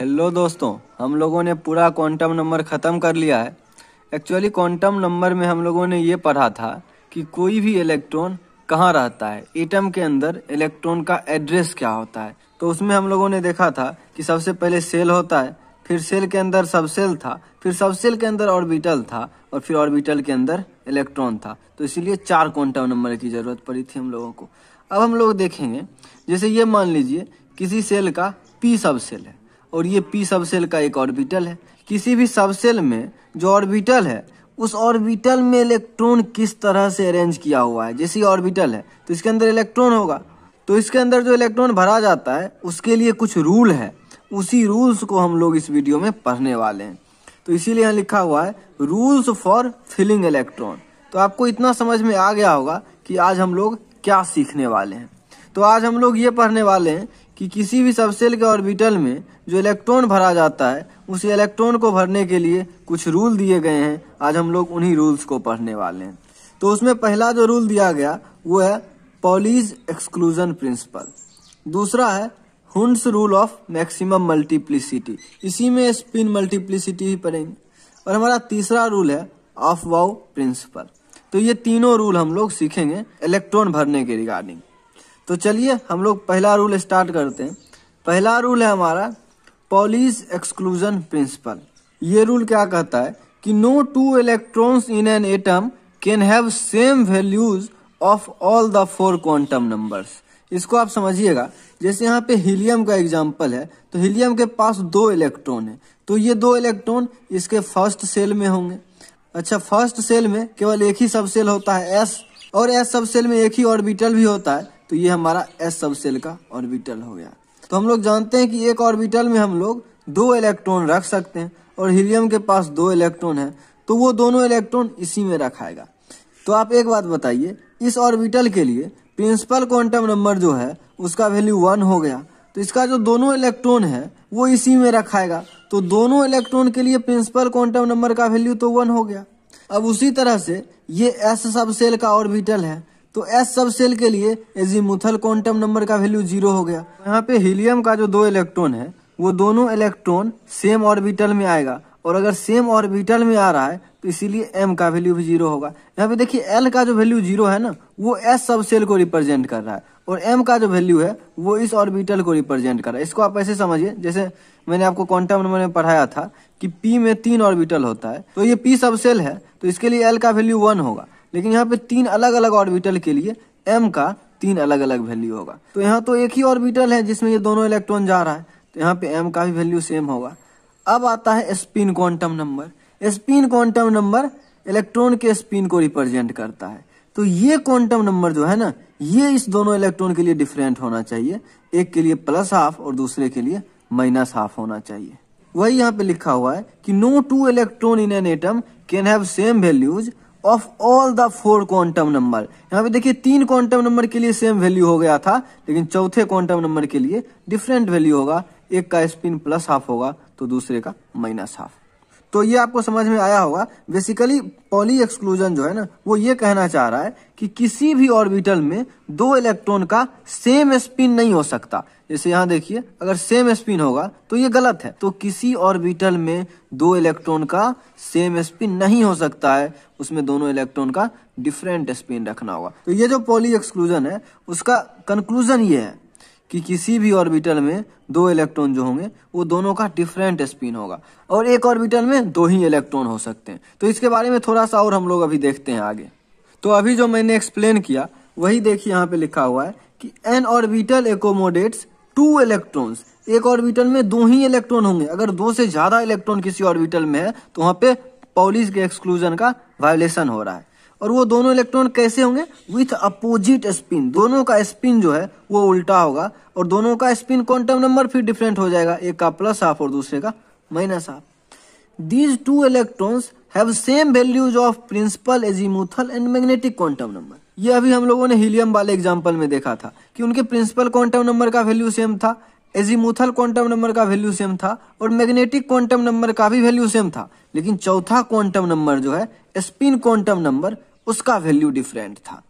hello दोस्तों हम लोगों ने पूरा क्वांटम नंबर ख़त्म कर लिया है एक्चुअली क्वांटम नंबर में हम लोगों ने ये पढ़ा था कि कोई भी इलेक्ट्रॉन कहाँ रहता है एटम के अंदर इलेक्ट्रॉन का एड्रेस क्या होता है तो उसमें हम लोगों ने देखा था कि सबसे पहले सेल होता है फिर सेल के अंदर सबसेल था फिर सबसेल के अंदर ऑर्बिटल था और फिर ऑर्बिटल के अंदर इलेक्ट्रॉन था तो इसीलिए चार क्वांटम नंबर की ज़रूरत पड़ी थी हम लोगों को अब हम लोग देखेंगे जैसे ये मान लीजिए किसी सेल का पी सबसेल है और ये पी सबसेल का एक ऑर्बिटल है किसी भी सबसेल में जो ऑर्बिटल है उस ऑर्बिटल में इलेक्ट्रॉन किस तरह से अरेंज किया हुआ है जैसे ऑर्बिटल है तो इसके अंदर इलेक्ट्रॉन होगा तो इसके अंदर जो इलेक्ट्रॉन भरा जाता है उसके लिए कुछ रूल है उसी रूल्स को हम लोग इस वीडियो में पढ़ने वाले हैं तो इसीलिए यहाँ लिखा हुआ है रूल्स फॉर फिलिंग इलेक्ट्रॉन तो आपको इतना समझ में आ गया होगा कि आज हम लोग क्या सीखने वाले हैं तो आज हम लोग ये पढ़ने वाले हैं कि किसी भी सबसेल के ऑर्बिटल में जो इलेक्ट्रॉन भरा जाता है उस इलेक्ट्रॉन को भरने के लिए कुछ रूल दिए गए हैं आज हम लोग उन्हीं रूल्स को पढ़ने वाले हैं तो उसमें पहला जो रूल दिया गया वो है पॉलीज एक्सक्लूजन प्रिंसिपल दूसरा है Hund's rule of maximum multiplicity इसी में स्पिन मल्टीप्लिसिटी ही पढ़ेंगे और हमारा तीसरा रूल है ऑफ वाउ प्रिंसिपल तो ये तीनों रूल हम लोग सीखेंगे इलेक्ट्रॉन भरने के रिगार्डिंग तो चलिए हम लोग पहला रूल स्टार्ट करते हैं पहला रूल है हमारा पॉलिस एक्सक्लूजन प्रिंसिपल ये रूल क्या कहता है कि no two electrons in an atom can have same values of all the four quantum numbers इसको आप समझिएगा जैसे यहाँ पे हीलियम का एग्जाम्पल है तो हीलियम के पास दो इलेक्ट्रॉन है तो ये दो इलेक्ट्रॉन इसके फर्स्ट सेल में होंगे अच्छा फर्स्ट सेल में केवल एक ही सब सेल होता है एस और एस सब सेल में एक ही ऑर्बिटल भी होता है तो ये हमारा एस सब सेल का ऑर्बिटल हो गया तो हम लोग जानते हैं कि एक ऑर्बिटल में हम लोग दो इलेक्ट्रॉन रख सकते हैं और हीलियम के पास दो इलेक्ट्रॉन है तो वो दोनों इलेक्ट्रॉन इसी में रखाएगा तो आप एक बात बताइए इस ऑर्बिटल के लिए प्रिंसिपल क्वांटम नंबर जो है उसका वैल्यू वन हो गया तो इसका जो दोनों इलेक्ट्रॉन है वो इसी में रखाएगा तो दोनों इलेक्ट्रॉन के लिए प्रिंसिपल क्वांटम नंबर का वैल्यू तो वन हो गया अब उसी तरह से ये एस सब सेल का ऑर्बिटल है तो एस सब सेल के लिए एजीमुथल क्वांटम नंबर का वैल्यू जीरो हो गया यहाँ पे हीलियम का जो दो इलेक्ट्रॉन है वो दोनों इलेक्ट्रॉन सेम ऑर्बिटल में आएगा और अगर सेम ऑर्बिटल में आ रहा है तो इसीलिए एम का वैल्यू भी जीरो होगा यहाँ पे देखिए एल का जो वैल्यू जीरो है ना वो एस सब सेल को रिप्रेजेंट कर रहा है और एम का जो वैल्यू है वो इस ऑर्बिटल को रिप्रेजेंट कर रहा है इसको आप ऐसे समझिए जैसे मैंने आपको क्वांटम नंबर में पढ़ाया था कि पी में तीन ऑर्बिटल होता है तो ये पी सब सेल है तो इसके लिए एल का वैल्यू वन होगा लेकिन यहाँ पे तीन अलग अलग ऑर्बिटल के लिए एम का तीन अलग अलग वैल्यू होगा तो यहाँ तो एक ही ऑर्बिटल है जिसमें ये दोनों इलेक्ट्रॉन जा रहा है तो यहाँ पे एम का भी वैल्यू सेम होगा अब आता है spin quantum number spin quantum number electron के स्पिन को रिप्रेजेंट करता है तो ये क्वांटम नंबर जो है ना ये इस दोनों इलेक्ट्रॉन के लिए डिफरेंट होना चाहिए एक के लिए प्लस हाफ और दूसरे के लिए माइनस हाफ होना चाहिए वही यहाँ पे लिखा हुआ है कि no two electron in an atom can have same values of all the four quantum number यहाँ पे देखिए तीन क्वांटम नंबर के लिए सेम वैल्यू हो गया था लेकिन चौथे क्वांटम नंबर के लिए डिफरेंट वैल्यू होगा एक का स्पिन प्लस हाफ होगा तो दूसरे का माइनस हाफ तो ये आपको समझ में आया होगा बेसिकली पॉली एक्सक्लूजन जो है ना वो ये कहना चाह रहा है कि किसी भी ऑर्बिटल में दो इलेक्ट्रॉन का सेम स्पिन नहीं हो सकता जैसे यहाँ देखिए अगर सेम स्पिन होगा तो ये गलत है तो किसी ऑर्बिटल में दो इलेक्ट्रॉन का सेम स्पिन नहीं हो सकता है उसमें दोनों इलेक्ट्रॉन का डिफरेंट स्पिन रखना होगा तो ये जो पॉली एक्सक्लूजन है उसका कंक्लूजन ये है कि किसी भी ऑर्बिटल में दो इलेक्ट्रॉन जो होंगे वो दोनों का डिफरेंट स्पिन होगा और एक ऑर्बिटल में दो ही इलेक्ट्रॉन हो सकते हैं तो इसके बारे में थोड़ा सा और हम लोग अभी देखते हैं आगे तो अभी जो मैंने एक्सप्लेन किया वही देखिए यहाँ पे लिखा हुआ है कि an orbital accommodates two electrons एक ऑर्बिटल में दो ही इलेक्ट्रॉन होंगे अगर दो से ज्यादा इलेक्ट्रॉन किसी ऑर्बिटल में है तो वहां पे पॉलिस के एक्सक्लूजन का वायोलेशन हो रहा है और वो दोनों इलेक्ट्रॉन कैसे होंगे विथ अपोजिट स्पिन दोनों का स्पिन जो है वो उल्टा होगा और दोनों का स्पिन क्वांटम नंबर फिर डिफरेंट हो जाएगा एक का प्लस हाफ और दूसरे का minus half these two electrons have same values of principal azimuthal and magnetic quantum number ये अभी हम लोगों ने हीलियम वाले एग्जाम्पल में देखा था कि उनके प्रिंसिपल क्वांटम नंबर का वैल्यू सेम था एजीमूथल क्वांटम नंबर का वैल्यू सेम था और मैग्नेटिक क्वांटम नंबर का भी वैल्यू सेम था लेकिन चौथा क्वांटम नंबर जो है स्पिन क्वांटम नंबर उसका वैल्यू डिफरेंट था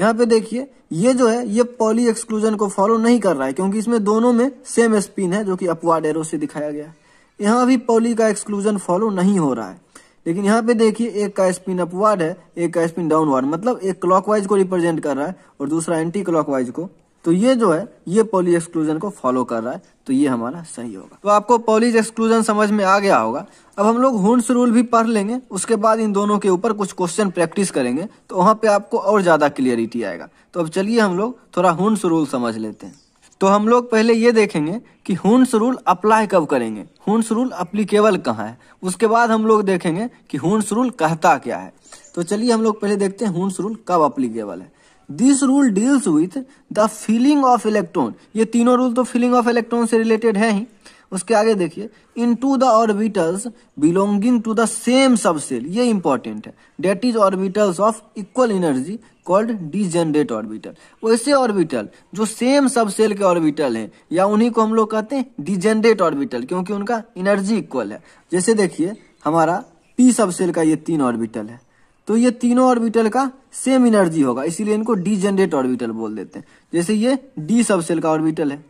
यहाँ पे देखिए ये जो है ये पॉली एक्सक्लूजन को फॉलो नहीं कर रहा है क्योंकि इसमें दोनों में सेम स्पिन है जो कि अपवाड एरो से दिखाया गया है यहाँ भी पॉली का एक्सक्लूजन फॉलो नहीं हो रहा है लेकिन यहाँ पे देखिए एक का स्पिन अपवाड है एक का स्पिन डाउनवार्ड मतलब एक क्लॉकवाइज को रिप्रेजेंट कर रहा है और दूसरा एंटी क्लॉकवाइज को तो ये जो है ये पॉली एक्सक्लूजन को फॉलो कर रहा है तो ये हमारा सही होगा तो आपको पॉलीज एक्सक्लूजन समझ में आ गया होगा अब हम लोग हुंड्स रूल भी पढ़ लेंगे उसके बाद इन दोनों के ऊपर कुछ क्वेश्चन प्रैक्टिस करेंगे तो वहां पे आपको और ज़्यादा क्लियरिटी आएगा तो अब चलिए हम लोग थोड़ा हुंड्स रूल समझ लेते हैं तो हम लोग पहले ये देखेंगे कि हुंस रूल अप्लाई कब करेंगे हुंस रूल अप्लीकेबल कहाँ है उसके बाद हम लोग देखेंगे कि हुंस रूल कहता क्या है तो चलिए हम लोग पहले देखते हैं हुंस रूल कब अप्लीकेबल है this rule deals with the filling of electron ये तीनों रूल तो फीलिंग ऑफ इलेक्ट्रॉन से रिलेटेड है ही उसके आगे देखिए in to the orbitals belonging to the same subshell ये इंपॉर्टेंट है that is orbitals of equal energy called degenerate orbital वैसे ऑर्बिटल जो सेम सबसेल के ऑर्बिटल हैं या उन्हीं को हम लोग कहते हैं जेनरेट ऑर्बिटल क्योंकि उनका एनर्जी इक्वल है जैसे देखिए हमारा पी सबसेल का ये तीन ऑर्बिटल है तो ये तीनों ऑर्बिटल का सेम एनर्जी होगा इसीलिए इनको डी जनरेट ऑर्बिटल बोल देते हैं जैसे ये डी सबसेल का ऑर्बिटल है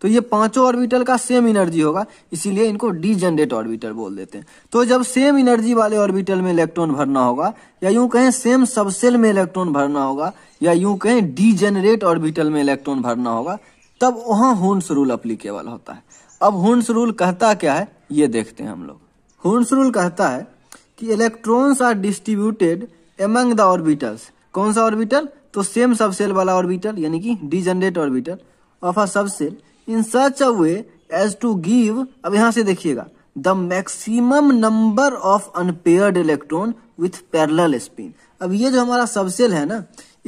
तो ये पांचों ऑर्बिटल का सेम एनर्जी होगा इसीलिए इनको डी जनरेट ऑर्बिटल बोल देते हैं तो जब सेम एनर्जी वाले ऑर्बिटल में इलेक्ट्रॉन भरना होगा या यूं कहें सेम सबसेल में इलेक्ट्रॉन भरना होगा या यूं कहें डी जनरेट ऑर्बिटल में इलेक्ट्रॉन भरना होगा तब वहां होन्स रूल अप्लीकेबल होता है अब होन्स रूल कहता क्या है ये देखते हैं हम लोग होन्स रूल कहता है कि electrons are distributed among the orbitals कौन सा ऑर्बिटल तो सेम सबसेल वाला ऑर्बिटल यानी कि degenerate orbital of a subshell in such a way as to give अब यहां से देखिएगा the maximum number of unpaired electron with parallel spin अब ये जो हमारा सबसेल है ना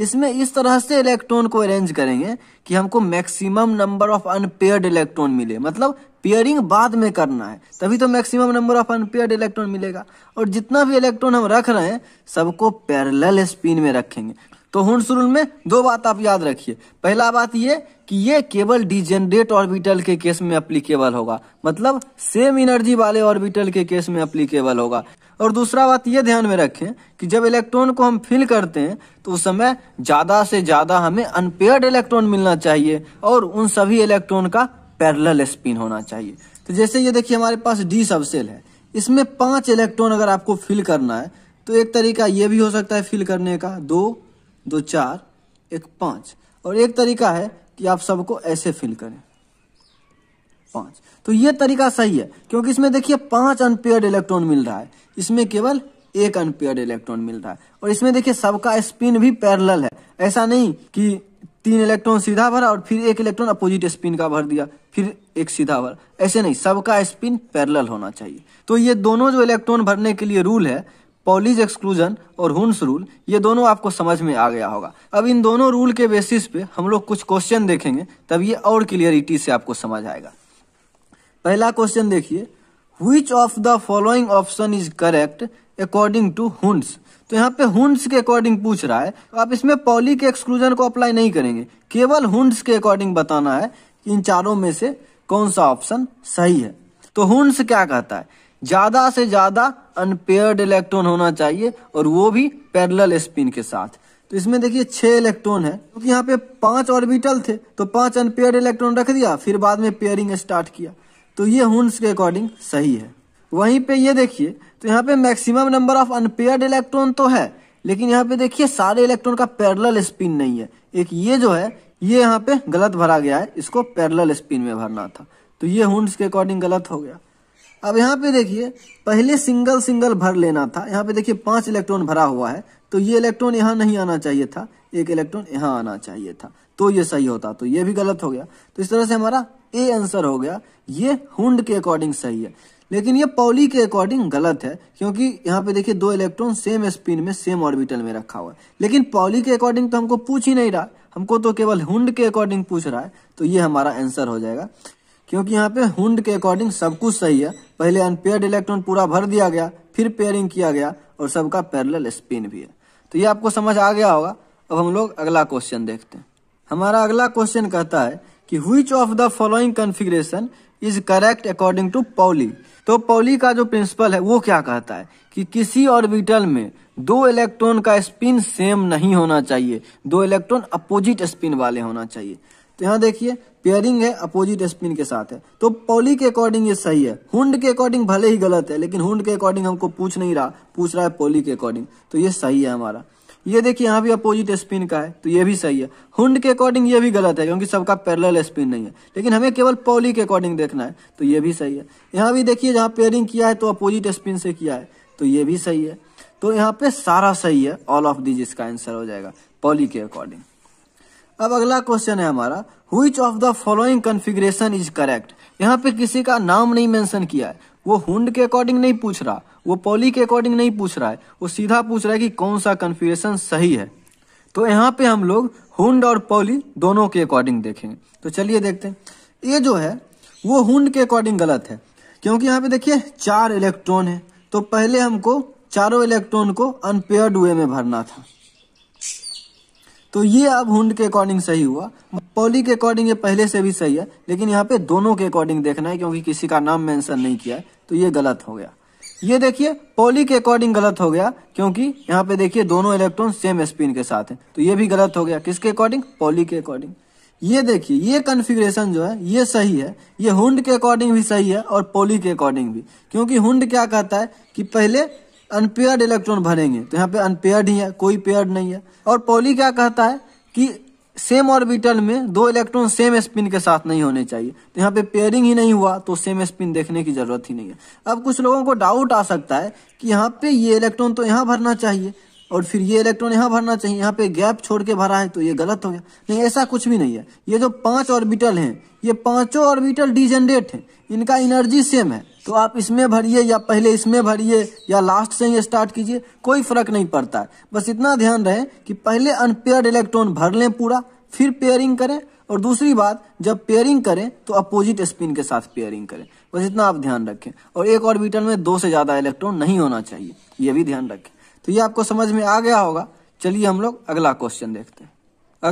इसमें इस तरह से इलेक्ट्रॉन को अरेंज करेंगे कि हमको maximum number of unpaired electron मिले मतलब पेयरिंग बाद में करना है तभी तो maximum number of unpair electron मिलेगा और जितना भी इलेक्ट्रॉन हम रख रहे हैं सबको पैरेलल स्पिन में रखेंगे तो हुंस रूल में दो बात आप याद रखिए पहला बात ये कि ये केवल डिजेनरेट ऑर्बिटल के केस में अप्लीकेबल होगा मतलब सेम एनर्जी वाले ऑर्बिटल के केस में अप्लीकेबल होगा और दूसरा बात ये ध्यान में रखें कि जब इलेक्ट्रॉन को हम फिल करते हैं तो उस समय ज़्यादा से ज़्यादा हमें अनपेयर्ड इलेक्ट्रॉन मिलना चाहिए और उन सभी इलेक्ट्रॉन का पैरल स्पिन होना चाहिए तो जैसे ये देखिए हमारे पास डी सबसेल है इसमें पांच इलेक्ट्रॉन अगर आपको फिल करना है तो एक तरीका ये भी हो सकता है फिल करने का दो दो चार एक पाँच और एक तरीका है कि आप सबको ऐसे फिल करें पाँच तो ये तरीका सही है क्योंकि इसमें देखिए पांच अनपेयर्ड इलेक्ट्रॉन मिल रहा है इसमें केवल एक अनपेयर्ड इलेक्ट्रॉन मिल रहा है और इसमें देखिए सबका स्पिन भी पैरेलल है ऐसा नहीं कि तीन इलेक्ट्रॉन सीधा भरा और फिर एक इलेक्ट्रॉन अपोजिट स्पिन का भर दिया फिर एक सीधा भर ऐसे नहीं सबका स्पिन पैरल होना चाहिए तो ये दोनों जो इलेक्ट्रॉन भरने के लिए रूल है पॉलिज एक्सक्लूजन और हुंस रूल ये दोनों आपको समझ में आ गया होगा अब इन दोनों रूल के बेसिस पे हम लोग कुछ क्वेश्चन देखेंगे तब ये और क्लियरिटी से आपको समझ आएगा पहला क्वेश्चन देखिए which of the following option is correct according to Hund's तो यहाँ पे हुंस के अकॉर्डिंग पूछ रहा है तो आप इसमें पॉली के एक्सक्लूजन को अप्लाई नहीं करेंगे केवल हुंस के अकॉर्डिंग बताना है कि इन चारों में से कौन सा ऑप्शन सही है तो हुंस क्या कहता है ज्यादा से ज्यादा अनपेयर्ड इलेक्ट्रॉन होना चाहिए और वो भी पैरल स्पिन के साथ तो इसमें देखिए छह इलेक्ट्रॉन है क्योंकि तो यहाँ पे पांच ऑर्बिटल थे तो पांच अनपेयर्ड इलेक्ट्रॉन रख दिया फिर बाद में पेयरिंग स्टार्ट किया तो ये हुंस के अकॉर्डिंग सही है वहीं पे ये देखिए तो यहाँ पे maximum number of unpaired electron तो है लेकिन यहाँ पे देखिए सारे इलेक्ट्रॉन का पैरल स्पिन नहीं है एक ये जो है ये यहाँ पे गलत भरा गया है इसको पैरल स्पिन में भरना था तो ये हुंड्स के अकॉर्डिंग गलत हो गया अब यहाँ पे देखिए पहले सिंगल सिंगल भर लेना था यहाँ पे देखिए पांच इलेक्ट्रॉन भरा हुआ है तो ये इलेक्ट्रॉन यहाँ नहीं आना चाहिए था एक इलेक्ट्रॉन यहाँ आना चाहिए था तो ये सही होता तो ये भी गलत हो गया तो इस तरह से हमारा ए आंसर हो गया ये हुंड के अकॉर्डिंग सही है लेकिन ये पॉली के अकॉर्डिंग गलत है क्योंकि यहाँ पे देखिए दो इलेक्ट्रॉन सेम स्पिन में सेम ऑर्बिटल में रखा हुआ है लेकिन पॉली के अकॉर्डिंग तो हमको पूछ ही नहीं रहा हमको तो केवल हुंड के अकॉर्डिंग पूछ रहा है तो ये हमारा आंसर हो जाएगा क्योंकि यहाँ पे हुंड के अकॉर्डिंग सब कुछ सही है पहले अनपेयर्ड इलेक्ट्रॉन पूरा भर दिया गया फिर पेयरिंग किया गया और सबका पैरल स्पिन भी है तो ये आपको समझ आ गया होगा अब हम लोग अगला क्वेश्चन देखते हैं हमारा अगला क्वेश्चन कहता है कि which of the following configuration is correct according to Pauli तो पौली का जो प्रिंसिपल है वो क्या कहता है कि किसी ऑर्बिटल में दो इलेक्ट्रॉन का स्पिन सेम नहीं होना चाहिए दो इलेक्ट्रॉन अपोजिट स्पिन वाले होना चाहिए तो यहाँ देखिए पेयरिंग है अपोजिट स्पिन के साथ है तो पौली के अकॉर्डिंग ये सही है हुंड के अकॉर्डिंग भले ही गलत है लेकिन हुंड के अकॉर्डिंग हमको पूछ नहीं रहा पूछ रहा है पौली के अकॉर्डिंग तो ये सही है हमारा ये देखिए यहाँ भी अपोजिट स्पिन का है तो ये भी सही है हुंड के अकॉर्डिंग ये भी गलत है क्योंकि सबका पैरेलल स्पिन नहीं है लेकिन हमें केवल पॉली के अकॉर्डिंग देखना है तो ये भी सही है यहाँ भी देखिए जहाँ पेयरिंग किया है तो अपोजिट स्पिन से किया है तो ये भी सही है तो यहाँ पे सारा सही है ऑल ऑफ दिज इसका आंसर हो जाएगा पॉली के अकॉर्डिंग अब अगला क्वेश्चन है हमारा which of the following configuration is correct यहाँ पे किसी का नाम नहीं मैंशन किया है वो हुंड के अकॉर्डिंग नहीं पूछ रहा वो पॉली के अकॉर्डिंग नहीं पूछ रहा है वो सीधा पूछ रहा है कि कौन सा कन्फिग्रेशन सही है तो यहाँ पे हम लोग हुंड और पॉली दोनों के अकॉर्डिंग देखेंगे तो चलिए देखते हैं ये जो है वो हुंड के अकॉर्डिंग गलत है क्योंकि यहाँ पे देखिए चार इलेक्ट्रॉन है तो पहले हमको चारों इलेक्ट्रॉन को अनपेयर्ड वे में भरना था तो ये अब हुंड के अकॉर्डिंग सही हुआ पॉली के अकॉर्डिंग ये पहले से भी सही है लेकिन यहाँ पे दोनों के अकॉर्डिंग देखना है क्योंकि किसी का नाम मेंशन नहीं किया है तो ये गलत हो गया ये देखिए पॉली के अकॉर्डिंग गलत हो गया क्योंकि यहाँ पे देखिए दोनों इलेक्ट्रॉन सेम स्पिन के साथ हैं तो ये भी गलत हो गया किसके अकॉर्डिंग पॉली के अकॉर्डिंग ये देखिए ये कन्फिग्रेशन जो है ये सही है ये हुंड के अकॉर्डिंग भी सही है और पोली के अकॉर्डिंग भी क्योंकि हुंड क्या कहता है कि पहले अनपेयर्ड इलेक्ट्रॉन भरेंगे तो यहाँ पे अनपेयर्ड ही है कोई पेयर्ड नहीं है और पॉली क्या कहता है कि सेम ऑर्बिटल में दो इलेक्ट्रॉन सेम स्पिन के साथ नहीं होने चाहिए तो यहाँ पे पेयरिंग ही नहीं हुआ तो सेम स्पिन देखने की जरूरत ही नहीं है अब कुछ लोगों को डाउट आ सकता है कि यहाँ पे ये इलेक्ट्रॉन तो यहाँ भरना चाहिए और फिर ये इलेक्ट्रॉन यहाँ भरना चाहिए यहाँ पे गैप छोड़ के भरा है तो ये गलत हो गया नहीं ऐसा कुछ भी नहीं है ये जो पांच ऑर्बिटल हैं ये पांचों ऑर्बिटल डिजेनरेट हैं इनका एनर्जी सेम है तो आप इसमें भरिए या पहले इसमें भरिए या लास्ट से ही स्टार्ट कीजिए कोई फर्क नहीं पड़ता है बस इतना ध्यान रहे कि पहले अनपेयर्ड इलेक्ट्रॉन भर लें पूरा फिर पेयरिंग करें और दूसरी बात जब पेयरिंग करें तो अपोजिट स्पिन के साथ पेयरिंग करें बस इतना आप ध्यान रखें और एक ऑर्बिटल में दो से ज़्यादा इलेक्ट्रॉन नहीं होना चाहिए ये भी ध्यान रखें तो ये आपको समझ में आ गया होगा चलिए हम लोग अगला क्वेश्चन देखते हैं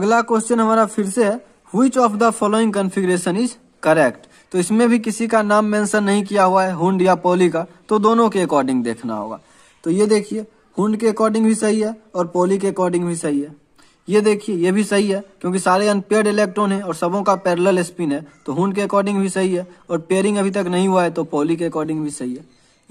अगला क्वेश्चन हमारा फिर से है which of the following configuration is correct तो इसमें भी किसी का नाम मेंशन नहीं किया हुआ है हुंड या पोली का तो दोनों के अकॉर्डिंग देखना होगा तो ये देखिए हुंड के अकॉर्डिंग भी सही है और पोली के अकॉर्डिंग भी सही है ये देखिए ये भी सही है क्योंकि सारे अनपेयर इलेक्ट्रॉन है और सबों का पैरल स्पिन है तो हुंड के अकॉर्डिंग भी सही है और पेयरिंग अभी तक नहीं हुआ है तो पोली के अकॉर्डिंग भी सही है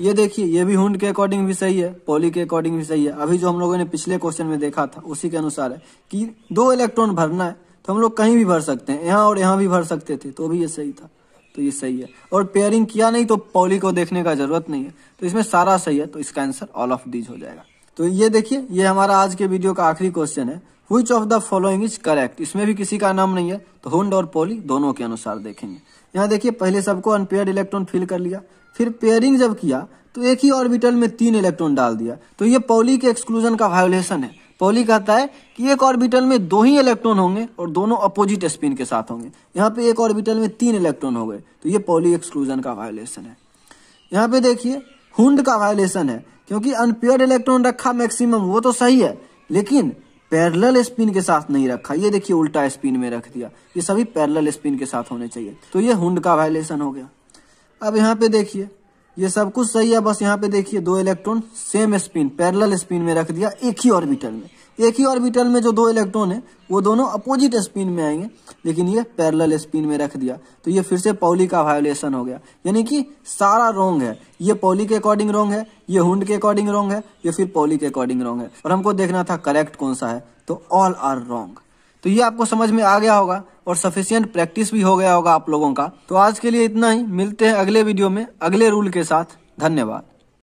ये देखिए ये भी हुंड के अकॉर्डिंग भी सही है पोली के अकॉर्डिंग भी सही है अभी जो हम लोगों ने पिछले क्वेश्चन में देखा था उसी के अनुसार है कि दो इलेक्ट्रॉन भरना है तो हम लोग कहीं भी भर सकते हैं यहाँ और यहाँ भी भर सकते थे तो भी ये सही था तो ये सही है और पेयरिंग किया नहीं तो पौली को देखने का जरूरत नहीं है तो इसमें सारा सही है तो इसका आंसर ऑल ऑफ डीज हो जाएगा तो ये देखिए ये हमारा आज के वीडियो का आखिरी क्वेश्चन है which of the following is correct इसमें भी किसी का नाम नहीं है तो हुंड और पोली दोनों के अनुसार देखेंगे यहाँ देखिए पहले सबको अनपेयर इलेक्ट्रॉन फिल कर लिया फिर पेयरिंग जब किया तो एक ही ऑर्बिटल में तीन इलेक्ट्रॉन डाल दिया तो ये पौली के एक्सक्लूजन का वायोलेशन है पॉली कहता है कि एक ऑर्बिटल में दो ही इलेक्ट्रॉन होंगे और दोनों अपोजिट स्पिन के साथ होंगे यहाँ पे एक ऑर्बिटल में तीन इलेक्ट्रॉन हो गए तो ये पॉली एक्सक्लूजन का वायोलेशन है यहाँ पे देखिए हुंड का वायोलेशन है क्योंकि अनपेयर इलेक्ट्रॉन रखा मैक्सिमम वो तो सही है लेकिन पैरल स्पिन के साथ नहीं रखा ये देखिए उल्टा स्पिन में रख दिया ये सभी पैरल स्पिन के साथ होने चाहिए तो ये हुंड का वायोलेशन हो गया अब यहाँ पे देखिए ये सब कुछ सही है बस यहाँ पे देखिए दो electron same spin parallel spin में रख दिया एक ही ऑर्बिटल में एक ही ऑर्बिटल में जो दो इलेक्ट्रॉन है वो दोनों अपोजिट स्पिन में आएंगे लेकिन ये पैरेलल स्पिन में रख दिया तो ये फिर से पौली का वायोलेशन हो गया यानी कि सारा रोंग है ये पौली के अकॉर्डिंग रोंग है ये हुंड के अकॉर्डिंग रोंग है ये फिर पौली के अकॉर्डिंग रोंग है और हमको देखना था करेक्ट कौन सा है तो ऑल आर रोंग तो ये आपको समझ में आ गया होगा और सफिशियंट प्रैक्टिस भी हो गया होगा आप लोगों का तो आज के लिए इतना ही मिलते हैं अगले वीडियो में अगले रूल के साथ धन्यवाद